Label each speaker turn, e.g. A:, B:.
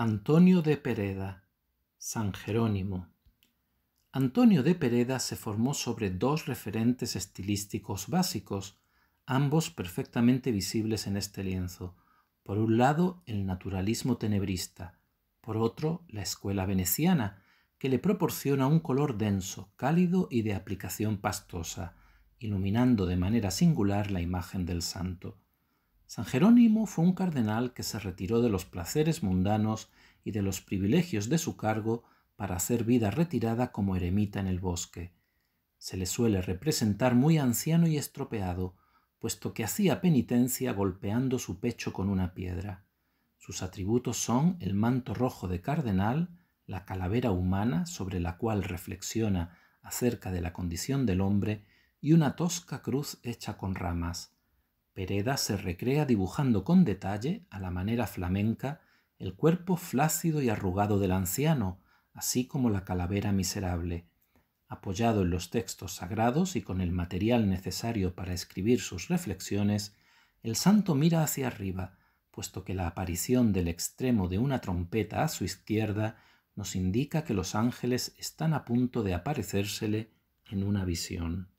A: Antonio de Pereda, San Jerónimo. Antonio de Pereda se formó sobre dos referentes estilísticos básicos, ambos perfectamente visibles en este lienzo. Por un lado, el naturalismo tenebrista, por otro, la escuela veneciana, que le proporciona un color denso, cálido y de aplicación pastosa, iluminando de manera singular la imagen del santo. San Jerónimo fue un cardenal que se retiró de los placeres mundanos y de los privilegios de su cargo para hacer vida retirada como eremita en el bosque. Se le suele representar muy anciano y estropeado, puesto que hacía penitencia golpeando su pecho con una piedra. Sus atributos son el manto rojo de cardenal, la calavera humana sobre la cual reflexiona acerca de la condición del hombre y una tosca cruz hecha con ramas. Pereda se recrea dibujando con detalle, a la manera flamenca, el cuerpo flácido y arrugado del anciano, así como la calavera miserable. Apoyado en los textos sagrados y con el material necesario para escribir sus reflexiones, el santo mira hacia arriba, puesto que la aparición del extremo de una trompeta a su izquierda nos indica que los ángeles están a punto de aparecérsele en una visión.